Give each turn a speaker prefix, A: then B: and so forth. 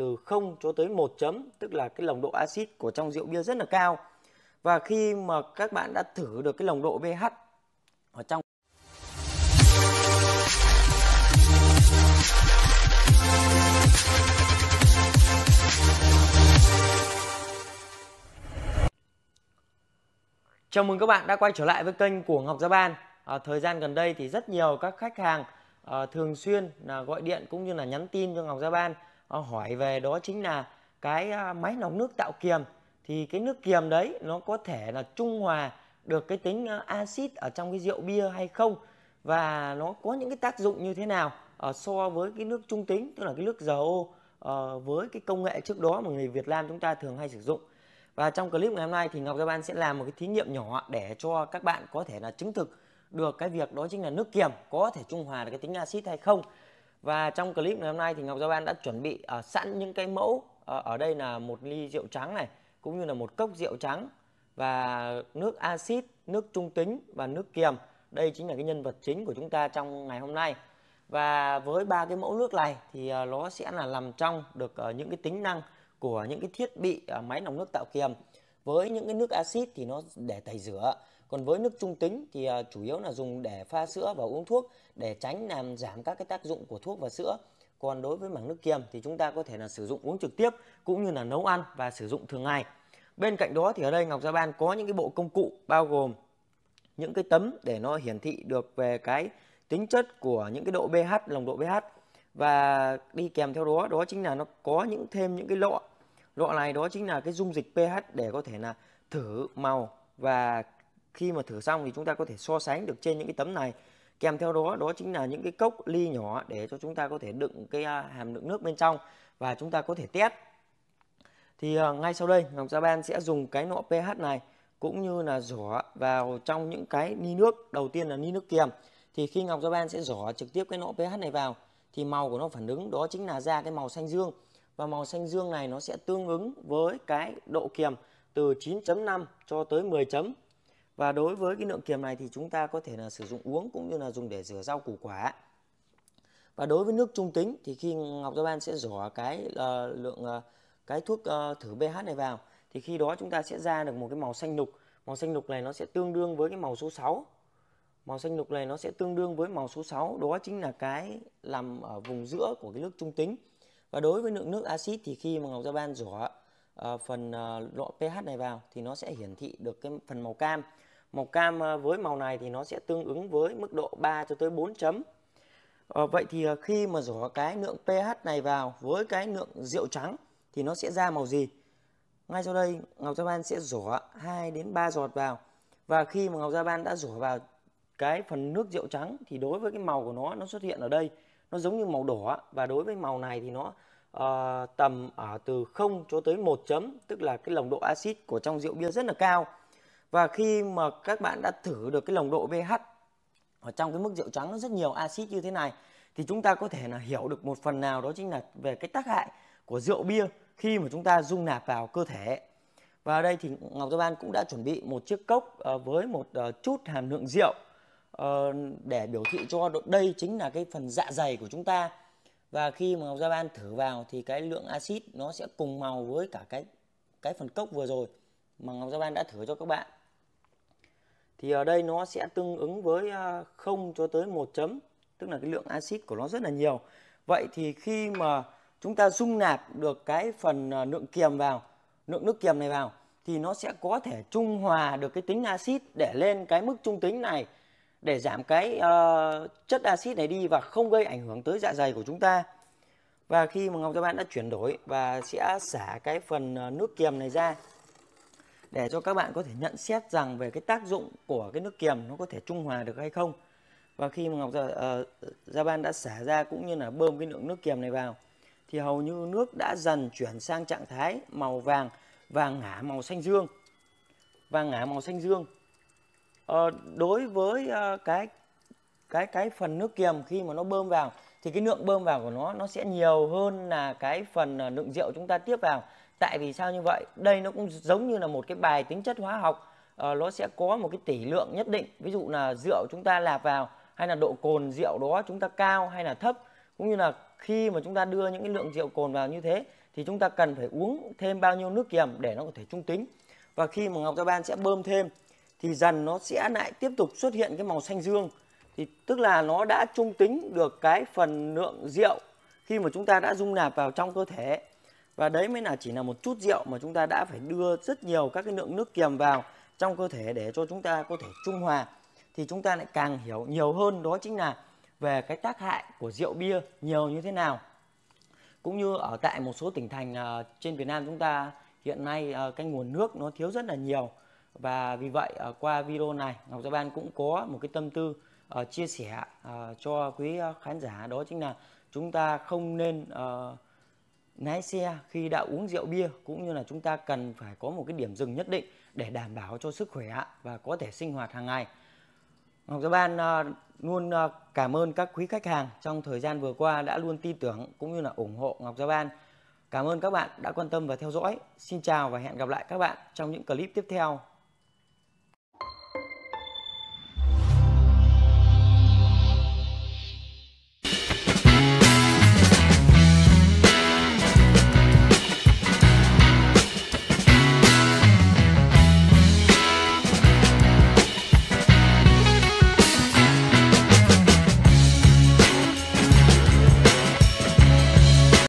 A: từ 0 cho tới 1 chấm, tức là cái nồng độ axit của trong rượu bia rất là cao. Và khi mà các bạn đã thử được cái nồng độ pH ở trong Chào mừng các bạn đã quay trở lại với kênh của Ngọc Gia Ban. À, thời gian gần đây thì rất nhiều các khách hàng à, thường xuyên là gọi điện cũng như là nhắn tin cho Ngọc Gia Ban hỏi về đó chính là cái à, máy lọc nước tạo kiềm thì cái nước kiềm đấy nó có thể là trung hòa được cái tính à, axit ở trong cái rượu bia hay không và nó có những cái tác dụng như thế nào ờ, so với cái nước trung tính tức là cái nước dầu ô ờ, với cái công nghệ trước đó mà người Việt Nam chúng ta thường hay sử dụng và trong clip ngày hôm nay thì Ngọc Gia Ban sẽ làm một cái thí nghiệm nhỏ để cho các bạn có thể là chứng thực được cái việc đó chính là nước kiềm có thể trung hòa được cái tính axit hay không và trong clip ngày hôm nay thì Ngọc Giao Ban đã chuẩn bị uh, sẵn những cái mẫu uh, ở đây là một ly rượu trắng này cũng như là một cốc rượu trắng và nước axit, nước trung tính và nước kiềm. Đây chính là cái nhân vật chính của chúng ta trong ngày hôm nay. Và với ba cái mẫu nước này thì uh, nó sẽ là nằm trong được uh, những cái tính năng của những cái thiết bị uh, máy lọc nước tạo kiềm. Với những cái nước axit thì nó để tẩy rửa còn với nước trung tính thì à, chủ yếu là dùng để pha sữa và uống thuốc để tránh làm giảm các cái tác dụng của thuốc và sữa. Còn đối với mảng nước kiềm thì chúng ta có thể là sử dụng uống trực tiếp cũng như là nấu ăn và sử dụng thường ngày. Bên cạnh đó thì ở đây Ngọc Gia Ban có những cái bộ công cụ bao gồm những cái tấm để nó hiển thị được về cái tính chất của những cái độ pH, lòng độ pH và đi kèm theo đó đó chính là nó có những thêm những cái lọ. Lọ này đó chính là cái dung dịch pH để có thể là thử màu và khi mà thử xong thì chúng ta có thể so sánh được trên những cái tấm này kèm theo đó đó chính là những cái cốc ly nhỏ để cho chúng ta có thể đựng cái à, hàm lượng nước bên trong và chúng ta có thể test thì à, ngay sau đây Ngọc Gia Ban sẽ dùng cái nọ pH này cũng như là giỏ vào trong những cái ni nước đầu tiên là ni nước kiềm thì khi Ngọc Gia Ban sẽ giỏ trực tiếp cái nọ pH này vào thì màu của nó phản ứng đó chính là ra cái màu xanh dương và màu xanh dương này nó sẽ tương ứng với cái độ kiềm từ 9.5 cho tới 10 chấm và đối với cái lượng kiềm này thì chúng ta có thể là sử dụng uống cũng như là dùng để rửa rau củ quả. Và đối với nước trung tính thì khi Ngọc Gia Ban sẽ rửa cái uh, lượng uh, cái thuốc uh, thử pH này vào thì khi đó chúng ta sẽ ra được một cái màu xanh lục. Màu xanh lục này nó sẽ tương đương với cái màu số 6. Màu xanh lục này nó sẽ tương đương với màu số 6, đó chính là cái nằm ở vùng giữa của cái nước trung tính. Và đối với lượng nước axit thì khi mà Ngọc Gia Ban rửa uh, phần uh, lọ pH này vào thì nó sẽ hiển thị được cái phần màu cam. Màu cam à, với màu này thì nó sẽ tương ứng với mức độ 3 cho tới 4 chấm. À, vậy thì à, khi mà rổ cái lượng pH này vào với cái lượng rượu trắng thì nó sẽ ra màu gì? Ngay sau đây Ngọc Gia Ban sẽ rổ 2 đến 3 giọt vào. Và khi mà Ngọc Gia Ban đã rổ vào cái phần nước rượu trắng thì đối với cái màu của nó nó xuất hiện ở đây nó giống như màu đỏ và đối với màu này thì nó uh, tầm ở à, từ 0 cho tới 1 chấm tức là cái nồng độ axit của trong rượu bia rất là cao và khi mà các bạn đã thử được cái nồng độ pH ở trong cái mức rượu trắng nó rất nhiều axit như thế này thì chúng ta có thể là hiểu được một phần nào đó chính là về cái tác hại của rượu bia khi mà chúng ta dung nạp vào cơ thể và ở đây thì Ngọc Giao Ban cũng đã chuẩn bị một chiếc cốc ờ, với một ờ, chút hàm lượng rượu ờ, để biểu thị cho đây chính là cái phần dạ dày của chúng ta và khi mà Ngọc gia Ban thử vào thì cái lượng axit nó sẽ cùng màu với cả cái cái phần cốc vừa rồi mà Ngọc gia Ban đã thử cho các bạn thì ở đây nó sẽ tương ứng với à, không cho tới một chấm tức là cái lượng axit của nó rất là nhiều vậy thì khi mà chúng ta dung nạp được cái phần à, lượng kiềm vào lượng nước kiềm này vào thì nó sẽ có thể trung hòa được cái tính axit để lên cái mức trung tính này để giảm cái uh, chất axit này đi và không gây ảnh hưởng tới dạ dày của chúng ta. Và khi mà Ngọc các Bạn đã chuyển đổi và sẽ xả cái phần nước kiềm này ra để cho các bạn có thể nhận xét rằng về cái tác dụng của cái nước kiềm nó có thể trung hòa được hay không và khi mà Ngọc Gia uh, Ban đã xả ra cũng như là bơm cái lượng nước kiềm này vào thì hầu như nước đã dần chuyển sang trạng thái màu vàng vàng ngả màu xanh dương vàng ngả màu xanh dương uh, đối với uh, cái cái cái phần nước kiềm khi mà nó bơm vào thì cái lượng bơm vào của nó nó sẽ nhiều hơn là cái phần lượng rượu chúng ta tiếp vào tại vì sao như vậy đây nó cũng giống như là một cái bài tính chất hóa học uh, nó sẽ có một cái tỷ lượng nhất định ví dụ là rượu chúng ta lạp vào hay là độ cồn rượu đó chúng ta cao hay là thấp cũng như là khi mà chúng ta đưa những cái lượng rượu cồn vào như thế thì chúng ta cần phải uống thêm bao nhiêu nước kiềm để nó có thể trung tính và khi mà ngọc gia ban sẽ bơm thêm thì dần nó sẽ lại tiếp tục xuất hiện cái màu xanh dương thì tức là nó đã trung tính được cái phần lượng rượu khi mà chúng ta đã dung nạp vào trong cơ thể và đấy mới là chỉ là một chút rượu mà chúng ta đã phải đưa rất nhiều các cái lượng nước kiềm vào trong cơ thể để cho chúng ta có thể trung hòa thì chúng ta lại càng hiểu nhiều hơn đó chính là về cái tác hại của rượu bia nhiều như thế nào cũng như ở tại một số tỉnh thành à, trên Việt Nam chúng ta hiện nay à, cái nguồn nước nó thiếu rất là nhiều và vì vậy à, qua video này Ngọc Gia Ban cũng có một cái tâm tư chia sẻ cho quý khán giả đó chính là chúng ta không nên lái xe khi đã uống rượu bia cũng như là chúng ta cần phải có một cái điểm dừng nhất định để đảm bảo cho sức khỏe và có thể sinh hoạt hàng ngày. Ngọc Giáo Ban à, luôn à, cảm ơn các quý khách hàng trong thời gian vừa qua đã luôn tin tưởng cũng như là ủng hộ Ngọc Giáo Ban. Cảm ơn các bạn đã quan tâm và theo dõi. Xin chào và hẹn gặp lại các bạn trong những clip tiếp theo.